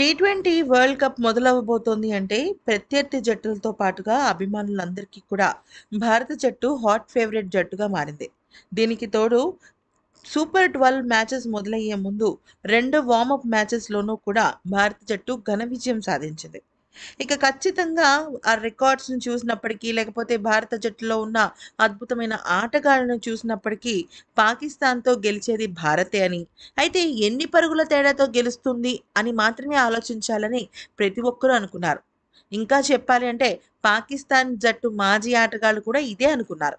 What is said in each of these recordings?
tea twenty world cup మొదలవబోతోంది అంటే ప్రత్యర్థి జట్టులతో పాటుగా అభిమానులందరికీ కూడా భారత జట్టు హాట్ ఫేవరెట్ జట్టుగా మారింది దీనికి తోడు సూపర్ ట్వెల్వ్ మ్యాచెస్ మొదలయ్యే ముందు రెండు వార్మప్ మ్యాచెస్లోనూ కూడా భారత జట్టు ఘన విజయం సాధించింది ఇక ఖచ్చితంగా ఆ రికార్డ్స్ను చూసినప్పటికీ లేకపోతే భారత జట్టులో ఉన్న అద్భుతమైన ఆటగాళ్లను చూసినప్పటికీ పాకిస్తాన్తో గెలిచేది భారతే అని అయితే ఎన్ని పరుగుల తేడాతో గెలుస్తుంది అని మాత్రమే ఆలోచించాలని ప్రతి ఒక్కరూ అనుకున్నారు ఇంకా చెప్పాలి అంటే పాకిస్తాన్ జట్టు మాజీ ఆటగాళ్ళు కూడా ఇదే అనుకున్నారు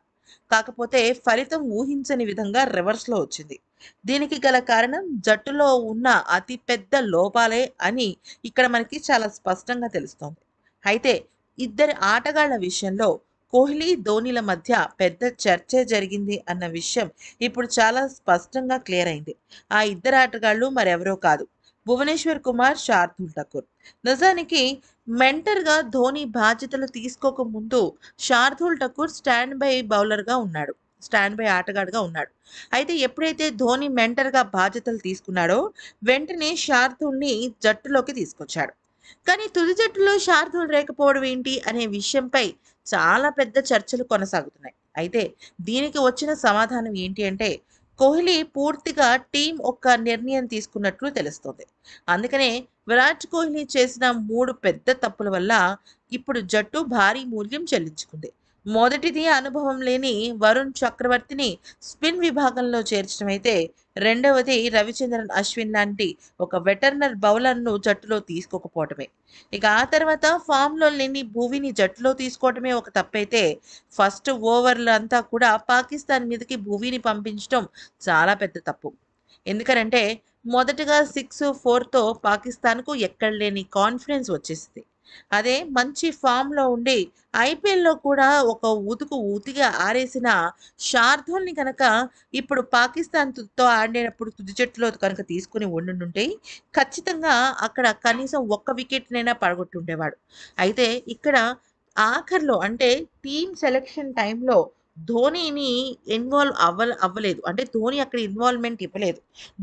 కాకపోతే ఫలితం ఊహించని విధంగా రివర్స్లో వచ్చింది దీనికి గల కారణం జట్టులో ఉన్న అతి పెద్ద లోపాలే అని ఇక్కడ మనకి చాలా స్పష్టంగా తెలుస్తోంది అయితే ఇద్దరి ఆటగాళ్ల విషయంలో కోహ్లీ ధోనీల మధ్య పెద్ద చర్చ జరిగింది అన్న విషయం ఇప్పుడు చాలా స్పష్టంగా క్లియర్ అయింది ఆ ఇద్దరు ఆటగాళ్లు మరెవరో కాదు భువనేశ్వర్ కుమార్ శార్దుల్ ఠాకూర్ నిజానికి మెంటర్గా ధోని బాధ్యతలు తీసుకోకముందు శార్దుల్ ఠాకూర్ స్టాండ్ బై బౌలర్గా ఉన్నాడు స్టాండ్ బై ఆటగాడుగా ఉన్నాడు అయితే ఎప్పుడైతే ధోని మెంటర్గా బాధ్యతలు తీసుకున్నాడో వెంటనే శార్దూల్ని జట్టులోకి తీసుకొచ్చాడు కానీ తుది జట్టులో శార్దుల్ లేకపోవడం ఏంటి అనే విషయంపై చాలా పెద్ద చర్చలు కొనసాగుతున్నాయి అయితే దీనికి వచ్చిన సమాధానం ఏంటి అంటే కోహ్లీ పూర్తిగా టీం ఒక్క నిర్ణయం తీసుకున్నట్లు తెలుస్తుంది అందుకనే విరాట్ కోహ్లీ చేసిన మూడు పెద్ద తప్పుల వల్ల ఇప్పుడు జట్టు భారీ మూల్యం చెల్లించుకుంది మొదటిది అనుభవం లేని వరుణ్ చక్రవర్తిని స్పిన్ విభాగంలో చేర్చడమైతే రెండవది రవిచంద్రన్ అశ్విన్ లాంటి ఒక వెటర్నర్ బౌలర్ను జట్టులో తీసుకోకపోవటమే ఇక ఆ తర్వాత ఫామ్లో లేని భూవిని జట్టులో తీసుకోవటమే ఒక తప్పైతే ఫస్ట్ ఓవర్లు అంతా కూడా పాకిస్తాన్ మీదకి భూవిని పంపించడం చాలా పెద్ద తప్పు ఎందుకనంటే మొదటగా సిక్స్ ఫోర్తో పాకిస్తాన్కు ఎక్కడ లేని కాన్ఫిడెన్స్ వచ్చేసింది అదే మంచి ఫామ్లో ఉండి ఐపీఎల్లో కూడా ఒక ఉతుకు ఉతిగా ఆరేసిన శార్దుల్ని కనుక ఇప్పుడు పాకిస్తాన్తో ఆడినప్పుడు తుది జట్టులో కనుక తీసుకుని ఉండుంటే ఖచ్చితంగా అక్కడ కనీసం ఒక్క వికెట్నైనా పడగొట్టుండేవాడు అయితే ఇక్కడ ఆఖర్లో అంటే టీం సెలెక్షన్ టైంలో ధోనిని ఇన్వాల్వ్ అవ్వ అవ్వలేదు అంటే ధోని అక్కడ ఇన్వాల్వ్మెంట్ ఇవ్వలేదు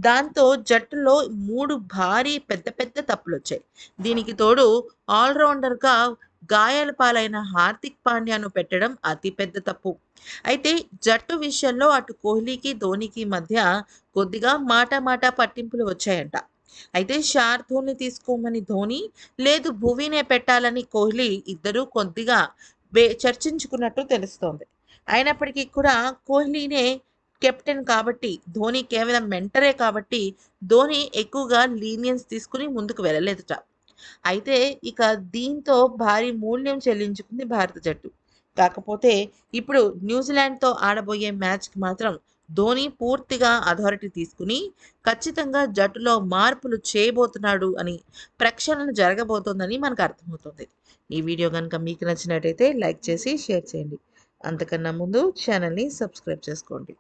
దాంతో జట్టులో మూడు భారీ పెద్ద పెద్ద తప్పులు వచ్చాయి దీనికి తోడు ఆల్రౌండర్గా గాయాల పాలైన హార్దిక్ పాండ్యాను పెట్టడం అతిపెద్ద తప్పు అయితే జట్టు విషయంలో అటు కోహ్లీకి ధోనికి మధ్య కొద్దిగా మాట మాట పట్టింపులు వచ్చాయంట అయితే శార్ధోని తీసుకోమని ధోని లేదు భూవినే పెట్టాలని కోహ్లీ ఇద్దరూ కొద్దిగా చర్చించుకున్నట్టు తెలుస్తోంది అయినప్పటికీ కూడా కోహ్లీనే కెప్టెన్ కాబట్టి ధోని కేవలం మెంటరే కాబట్టి ధోని ఎక్కువగా లీనియన్స్ తీసుకుని ముందుకు వెళ్ళలేదుట అయితే ఇక దీంతో భారీ మూల్యం చెల్లించుకుంది భారత జట్టు కాకపోతే ఇప్పుడు న్యూజిలాండ్తో ఆడబోయే మ్యాచ్కి మాత్రం ధోని పూర్తిగా అథారిటీ తీసుకుని ఖచ్చితంగా జట్టులో మార్పులు చేయబోతున్నాడు అని ప్రక్షాళన జరగబోతోందని మనకు అర్థమవుతుంది ఈ వీడియో కనుక మీకు నచ్చినట్టయితే లైక్ చేసి షేర్ చేయండి అంతకన్నా ముందు ఛానల్ని సబ్స్క్రైబ్ చేసుకోండి